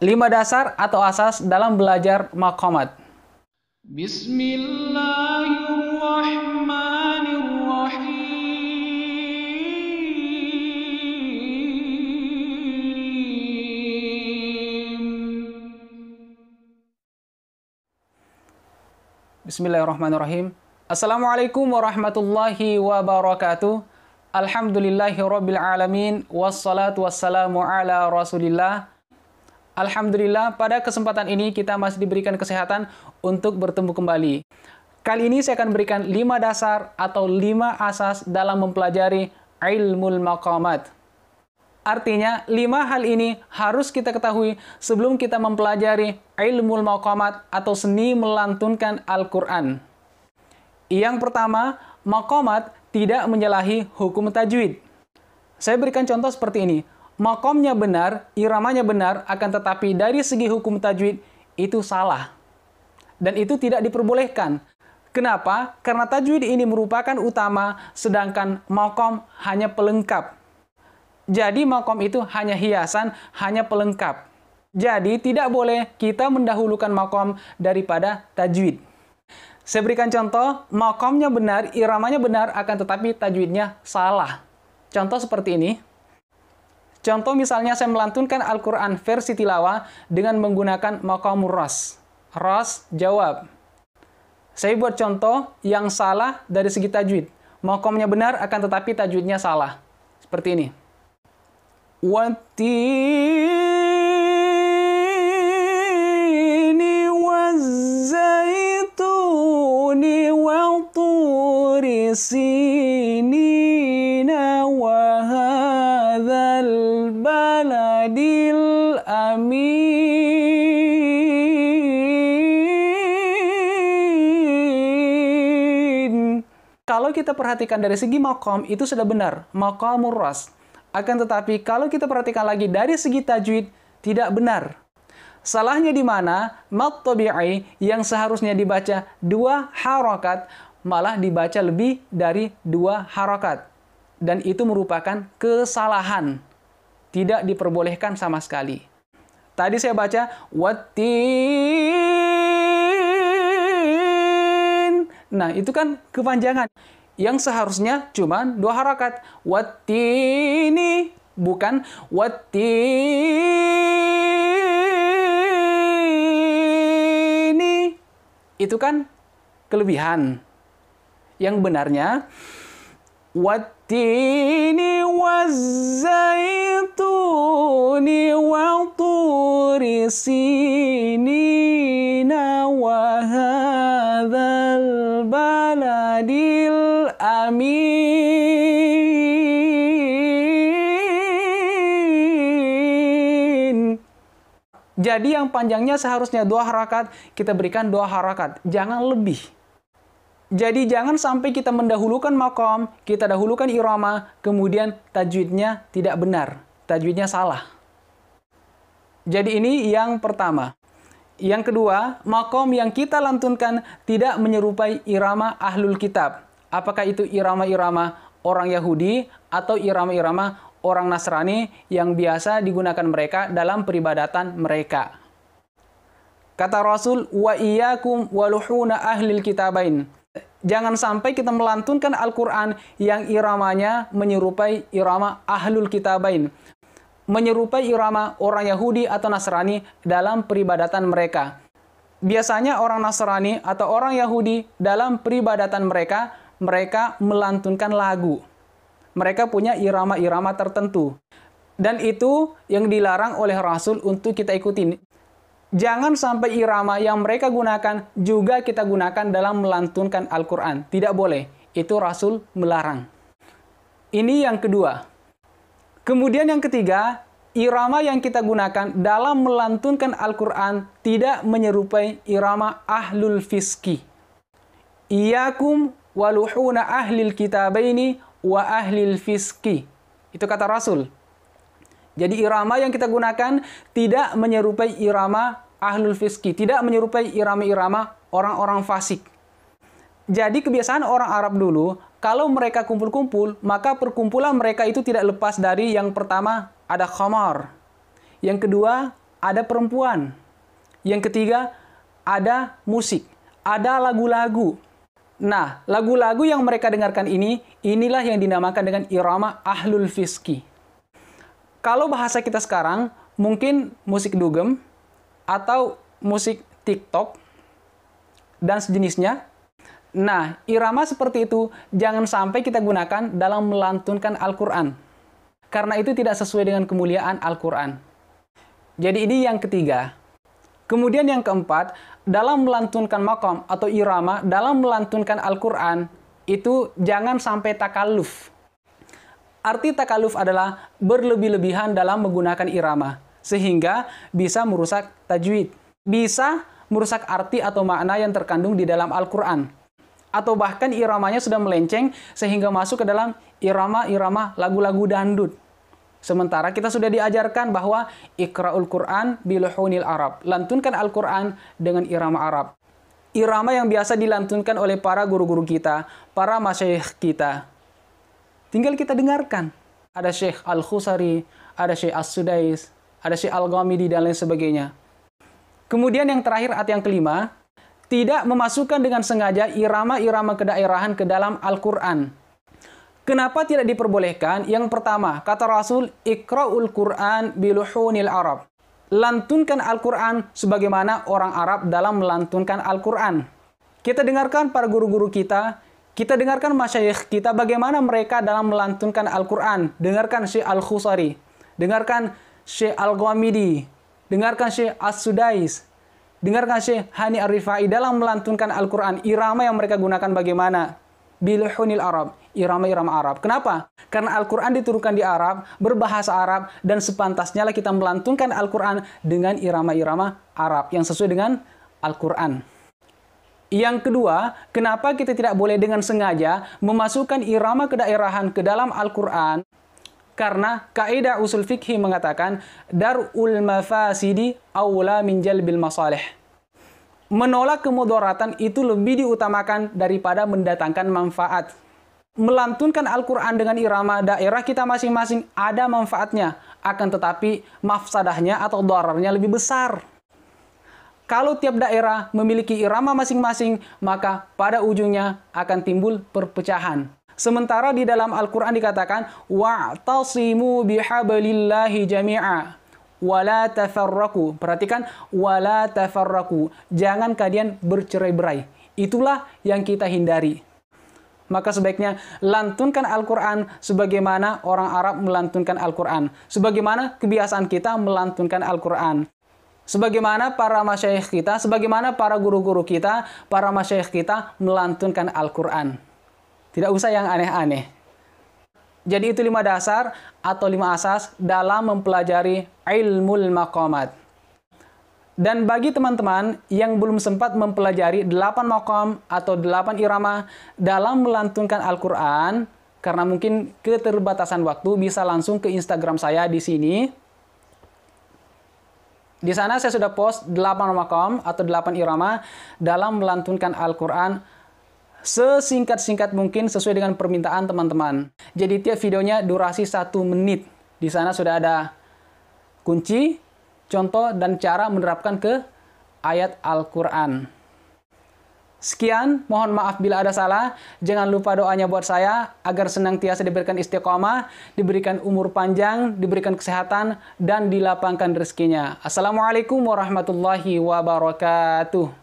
5 dasar atau asas dalam belajar makomat. Bismillahirrahmanirrahim. Assalamualaikum warahmatullahi wabarakatuh. Alhamdulillahi rabbil alamin wassalatu wassalamu ala Rasulillah Alhamdulillah, pada kesempatan ini kita masih diberikan kesehatan untuk bertemu kembali. Kali ini saya akan berikan 5 dasar atau 5 asas dalam mempelajari ilmu maqamat. Artinya, 5 hal ini harus kita ketahui sebelum kita mempelajari ilmu maqamat atau seni melantunkan Al-Quran. Yang pertama, maqamat tidak menyalahi hukum tajwid. Saya berikan contoh seperti ini makomnya benar, iramanya benar, akan tetapi dari segi hukum tajwid itu salah. Dan itu tidak diperbolehkan. Kenapa? Karena tajwid ini merupakan utama, sedangkan makom hanya pelengkap. Jadi makom itu hanya hiasan, hanya pelengkap. Jadi tidak boleh kita mendahulukan makom daripada tajwid. Saya berikan contoh, makomnya benar, iramanya benar, akan tetapi tajwidnya salah. Contoh seperti ini. Contoh misalnya saya melantunkan Al-Quran versi tilawah dengan menggunakan maqamur ras. Ras jawab. Saya buat contoh yang salah dari segi tajwid. Makomnya benar akan tetapi tajwidnya salah. Seperti ini. amin. Kalau kita perhatikan dari segi makom itu sudah benar, makom muras. Akan tetapi kalau kita perhatikan lagi dari segi tajwid tidak benar. Salahnya di mana? Mat tabi'i yang seharusnya dibaca dua harokat malah dibaca lebih dari dua harokat. Dan itu merupakan kesalahan. Tidak diperbolehkan sama sekali. Tadi saya baca watin. Nah, itu kan kepanjangan yang seharusnya cuma dua harakat. Watini bukan watini. Itu kan kelebihan. Yang benarnya والتين والزيتون وطور سينين وهذا البلد الأمين Jadi yang panjangnya seharusnya dua harakat, kita berikan dua harakat. Jangan lebih. Jadi jangan sampai kita mendahulukan makom, kita dahulukan irama, kemudian tajwidnya tidak benar, tajwidnya salah. Jadi ini yang pertama. Yang kedua, makom yang kita lantunkan tidak menyerupai irama ahlul kitab. Apakah itu irama-irama orang Yahudi atau irama-irama orang Nasrani yang biasa digunakan mereka dalam peribadatan mereka. Kata Rasul, wa iyyakum waluhuna ahlil kitabain Jangan sampai kita melantunkan Al-Quran yang iramanya menyerupai irama Ahlul Kitabain. Menyerupai irama orang Yahudi atau Nasrani dalam peribadatan mereka. Biasanya orang Nasrani atau orang Yahudi dalam peribadatan mereka, mereka melantunkan lagu. Mereka punya irama-irama tertentu. Dan itu yang dilarang oleh Rasul untuk kita ikutin. Jangan sampai irama yang mereka gunakan juga kita gunakan dalam melantunkan Al-Quran. Tidak boleh. Itu Rasul melarang. Ini yang kedua. Kemudian yang ketiga, irama yang kita gunakan dalam melantunkan Al-Quran tidak menyerupai irama ahlul fiski. Iyakum waluhuna ahlil kitabaini wa ahlil fiski. Itu kata Rasul jadi irama yang kita gunakan tidak menyerupai irama ahlul fiski, tidak menyerupai irama-irama orang-orang fasik. Jadi kebiasaan orang Arab dulu, kalau mereka kumpul-kumpul, maka perkumpulan mereka itu tidak lepas dari yang pertama ada khamar, yang kedua ada perempuan, yang ketiga ada musik, ada lagu-lagu. Nah, lagu-lagu yang mereka dengarkan ini, inilah yang dinamakan dengan irama ahlul fiski. Kalau bahasa kita sekarang, mungkin musik dugem atau musik TikTok dan sejenisnya. Nah, irama seperti itu jangan sampai kita gunakan dalam melantunkan Al-Quran. Karena itu tidak sesuai dengan kemuliaan Al-Quran. Jadi ini yang ketiga. Kemudian yang keempat, dalam melantunkan makom atau irama, dalam melantunkan Al-Quran, itu jangan sampai takalluf. Arti takaluf adalah berlebih-lebihan dalam menggunakan irama, sehingga bisa merusak tajwid, bisa merusak arti atau makna yang terkandung di dalam Al-Quran, atau bahkan iramanya sudah melenceng sehingga masuk ke dalam irama-irama lagu-lagu dangdut. Sementara kita sudah diajarkan bahwa ikra'ul Quran biluhunil Arab. Lantunkan Al-Quran dengan irama Arab. Irama yang biasa dilantunkan oleh para guru-guru kita, para masyayikh kita. Tinggal kita dengarkan. Ada Syekh Al-Khusari, ada Syekh As-Sudais, ada Syekh Al-Ghamidi, dan lain sebagainya. Kemudian yang terakhir, ayat yang kelima, tidak memasukkan dengan sengaja irama-irama kedaerahan ke dalam Al-Quran. Kenapa tidak diperbolehkan? Yang pertama, kata Rasul, ikraul Quran biluhunil Arab. Lantunkan Al-Quran sebagaimana orang Arab dalam melantunkan Al-Quran. Kita dengarkan para guru-guru kita kita dengarkan masyayikh kita bagaimana mereka dalam melantunkan Al-Quran. Dengarkan Syekh Al-Khusari. Dengarkan Syekh al Ghamidi, Dengarkan Syekh As-Sudais. Dengarkan Syekh Hani Ar-Rifai dalam melantunkan Al-Quran. Irama yang mereka gunakan bagaimana? Bilhunil Arab. Irama-irama Arab. Kenapa? Karena Al-Quran diturunkan di Arab, berbahasa Arab, dan sepantasnya lah kita melantunkan Al-Quran dengan irama-irama Arab yang sesuai dengan Al-Quran. Yang kedua, kenapa kita tidak boleh dengan sengaja memasukkan irama kedaerahan ke dalam Al-Quran? Karena kaidah usul fikih mengatakan darul mafasidi awla min jalbil masalih. Menolak kemudoratan itu lebih diutamakan daripada mendatangkan manfaat. Melantunkan Al-Quran dengan irama daerah kita masing-masing ada manfaatnya, akan tetapi mafsadahnya atau dorarnya lebih besar. Kalau tiap daerah memiliki irama masing-masing, maka pada ujungnya akan timbul perpecahan. Sementara di dalam Al-Quran dikatakan, وَعْتَصِمُوا بِحَبَلِ اللَّهِ wala tafarraku. Perhatikan wala tafarraku. Jangan kalian bercerai-berai. Itulah yang kita hindari. Maka sebaiknya lantunkan Al-Quran sebagaimana orang Arab melantunkan Al-Quran. Sebagaimana kebiasaan kita melantunkan Al-Quran sebagaimana para masyayikh kita, sebagaimana para guru-guru kita, para masyayikh kita melantunkan Al-Quran. Tidak usah yang aneh-aneh. Jadi itu lima dasar atau lima asas dalam mempelajari ilmu maqamat. Dan bagi teman-teman yang belum sempat mempelajari delapan makom atau delapan irama dalam melantunkan Al-Quran, karena mungkin keterbatasan waktu bisa langsung ke Instagram saya di sini di sana saya sudah post 8 makam atau 8 irama dalam melantunkan Al-Quran sesingkat-singkat mungkin sesuai dengan permintaan teman-teman. Jadi tiap videonya durasi 1 menit. Di sana sudah ada kunci, contoh, dan cara menerapkan ke ayat Al-Quran. Sekian, mohon maaf bila ada salah. Jangan lupa doanya buat saya agar senang tiasa diberikan istiqomah, diberikan umur panjang, diberikan kesehatan, dan dilapangkan rezekinya. Assalamualaikum warahmatullahi wabarakatuh.